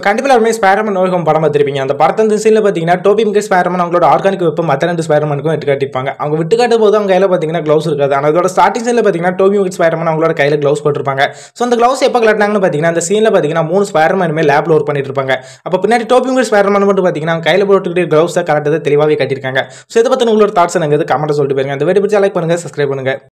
இப்போ கண்டிப்பாக எல்லாமே ஸ்பேரமன் நோயகம் படம் பார்த்துருப்பீங்க அந்த படத்தை சீனில் பார்த்தீங்கன்னா டோபி டோபிம்கே ஸ்பேரமன் அவங்களோட ஆர்கானிக் வெப்பம் மற்ற ரெண்டு ஸ்பேரமனுக்கும் விட்டு காட்டிப்பாங்க அவங்க விட்டு காட்டும் போது அவங்க கையில் பார்த்தீங்கன்னா க்ளவுஸ் இருக்காது ஆனால் அதோட ஸ்டார்டிங் சீனில் பார்த்தீங்கன்னா டோபிம்கே ஸ்பேரமன் அவங்களோட கையில் க்ளவுஸ் போட்டிருப்பாங்க ஸோ அந்த க்ளவுஸ் எப்போ கலட்டினாங்கன்னு பார்த்தீங்கன்னா அந்த சீனில் பார்த்தீங்கன்னா மூணு ஸ்பேரமனுமே லேபில் ஒர்க் பண்ணிட்டு இருப்பாங்க அப்போ பின்னாடி டோபி டோபிம்கே ஸ்பேரமன் மட்டும் பார்த்தீங்கன்னா அவங்க கையில் போட்டுக்கிட்டு க்ளவுஸை கலட்டதை தெளிவாகவே கட்டியிருக்காங்க ஸோ இதை பற்றி உங்களோட தாட்ஸ் எனக்கு கமெண்ட்டை சொல்லிட்டு போயிருங்க அந்த வீடியோ பிடிச்சி லைக் பண்ணுங்கள் சப்ஸ்கிரைப் பண்ணுங்கள்